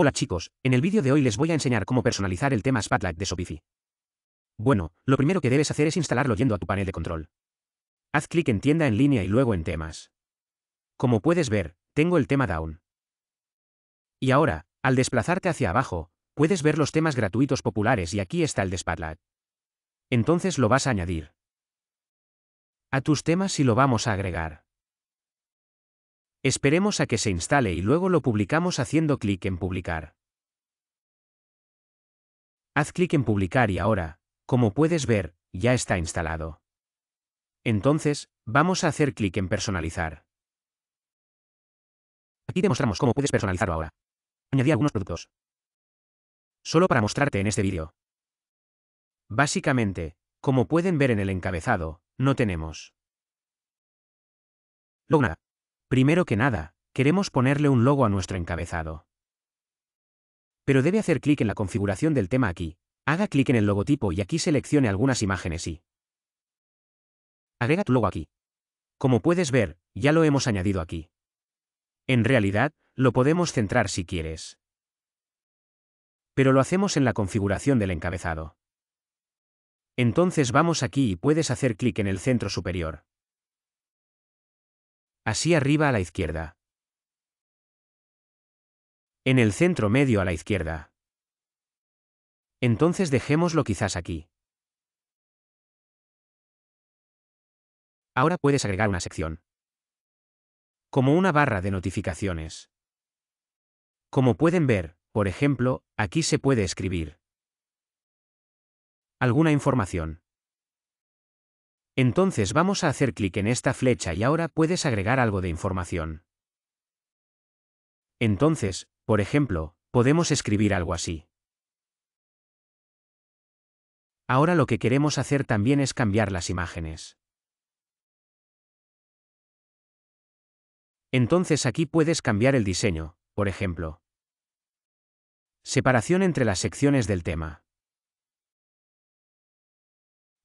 Hola chicos, en el vídeo de hoy les voy a enseñar cómo personalizar el tema Spotlight de Shopify. Bueno, lo primero que debes hacer es instalarlo yendo a tu panel de control. Haz clic en tienda en línea y luego en temas. Como puedes ver, tengo el tema down. Y ahora, al desplazarte hacia abajo, puedes ver los temas gratuitos populares y aquí está el de Spotlight. Entonces lo vas a añadir. A tus temas y lo vamos a agregar. Esperemos a que se instale y luego lo publicamos haciendo clic en publicar. Haz clic en publicar y ahora, como puedes ver, ya está instalado. Entonces, vamos a hacer clic en personalizar. Aquí demostramos cómo puedes personalizarlo ahora. Añadí algunos productos. Solo para mostrarte en este vídeo. Básicamente, como pueden ver en el encabezado, no tenemos. Luego Primero que nada, queremos ponerle un logo a nuestro encabezado. Pero debe hacer clic en la configuración del tema aquí, haga clic en el logotipo y aquí seleccione algunas imágenes y agrega tu logo aquí. Como puedes ver, ya lo hemos añadido aquí. En realidad, lo podemos centrar si quieres. Pero lo hacemos en la configuración del encabezado. Entonces vamos aquí y puedes hacer clic en el centro superior así arriba a la izquierda. En el centro medio a la izquierda. Entonces dejémoslo quizás aquí. Ahora puedes agregar una sección. Como una barra de notificaciones. Como pueden ver, por ejemplo, aquí se puede escribir alguna información. Entonces vamos a hacer clic en esta flecha y ahora puedes agregar algo de información. Entonces, por ejemplo, podemos escribir algo así. Ahora lo que queremos hacer también es cambiar las imágenes. Entonces aquí puedes cambiar el diseño, por ejemplo. Separación entre las secciones del tema.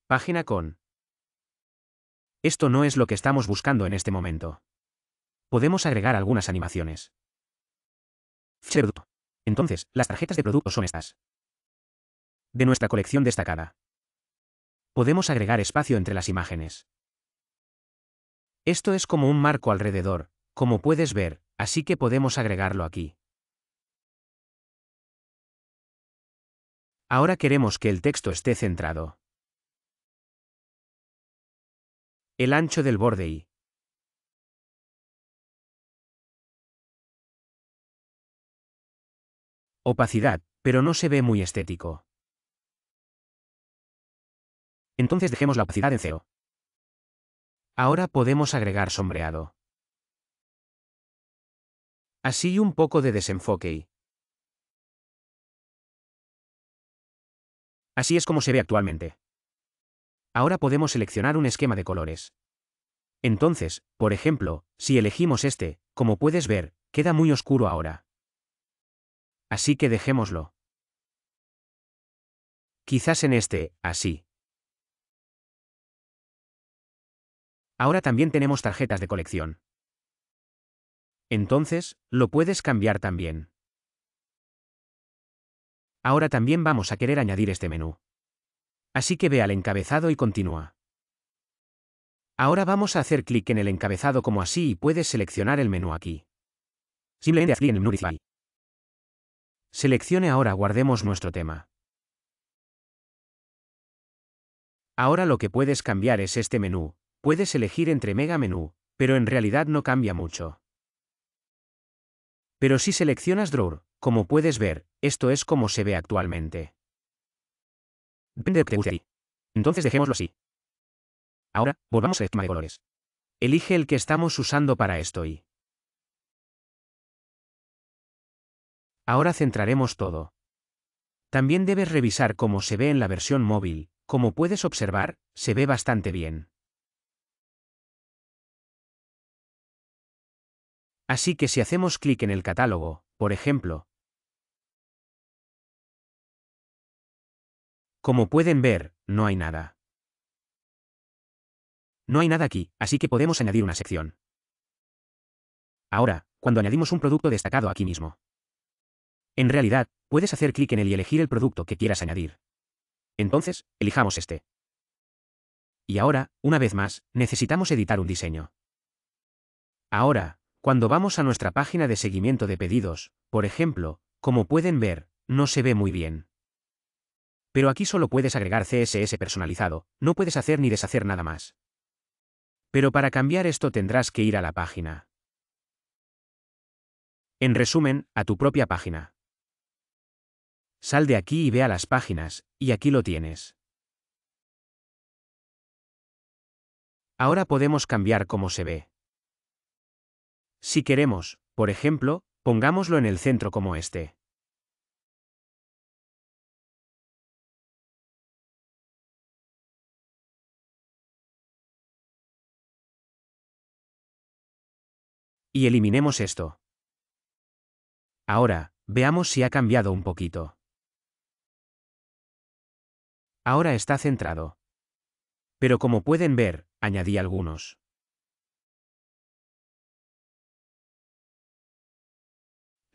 Página con esto no es lo que estamos buscando en este momento. Podemos agregar algunas animaciones. Entonces, las tarjetas de producto son estas. De nuestra colección destacada. Podemos agregar espacio entre las imágenes. Esto es como un marco alrededor, como puedes ver, así que podemos agregarlo aquí. Ahora queremos que el texto esté centrado. el ancho del borde y opacidad, pero no se ve muy estético. Entonces dejemos la opacidad en cero. Ahora podemos agregar sombreado. Así un poco de desenfoque. y. Así es como se ve actualmente ahora podemos seleccionar un esquema de colores. Entonces, por ejemplo, si elegimos este, como puedes ver, queda muy oscuro ahora. Así que dejémoslo. Quizás en este, así. Ahora también tenemos tarjetas de colección. Entonces, lo puedes cambiar también. Ahora también vamos a querer añadir este menú. Así que ve al encabezado y continúa. Ahora vamos a hacer clic en el encabezado como así y puedes seleccionar el menú aquí. Simplemente en el Seleccione ahora guardemos nuestro tema. Ahora lo que puedes cambiar es este menú, puedes elegir entre mega menú, pero en realidad no cambia mucho. Pero si seleccionas Drawer, como puedes ver, esto es como se ve actualmente. Entonces dejémoslo así. Ahora, volvamos a esquema de colores. Elige el que estamos usando para esto y... Ahora centraremos todo. También debes revisar cómo se ve en la versión móvil, como puedes observar, se ve bastante bien. Así que si hacemos clic en el catálogo, por ejemplo, Como pueden ver, no hay nada. No hay nada aquí, así que podemos añadir una sección. Ahora, cuando añadimos un producto destacado aquí mismo. En realidad, puedes hacer clic en él y elegir el producto que quieras añadir. Entonces, elijamos este. Y ahora, una vez más, necesitamos editar un diseño. Ahora, cuando vamos a nuestra página de seguimiento de pedidos, por ejemplo, como pueden ver, no se ve muy bien. Pero aquí solo puedes agregar CSS personalizado, no puedes hacer ni deshacer nada más. Pero para cambiar esto tendrás que ir a la página. En resumen, a tu propia página. Sal de aquí y ve a las páginas, y aquí lo tienes. Ahora podemos cambiar cómo se ve. Si queremos, por ejemplo, pongámoslo en el centro como este. Y eliminemos esto. Ahora, veamos si ha cambiado un poquito. Ahora está centrado. Pero como pueden ver, añadí algunos.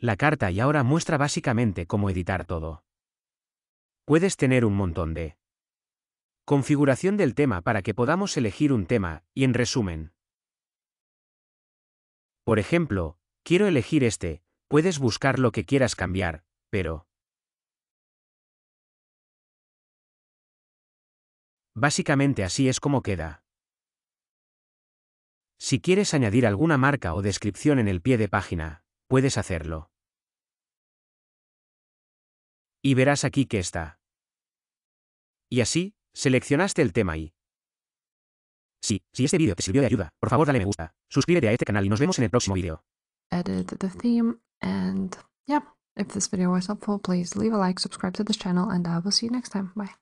La carta y ahora muestra básicamente cómo editar todo. Puedes tener un montón de configuración del tema para que podamos elegir un tema, y en resumen, por ejemplo, quiero elegir este, puedes buscar lo que quieras cambiar, pero... Básicamente así es como queda. Si quieres añadir alguna marca o descripción en el pie de página, puedes hacerlo. Y verás aquí que está. Y así, seleccionaste el tema y... Sí, si este vídeo te sirvió de ayuda, por favor dale me gusta. Suscríbete a este canal y nos vemos en el próximo video. Edit the theme and yeah, if this video was helpful, please leave a like, subscribe to this channel, and I will see you next time. Bye.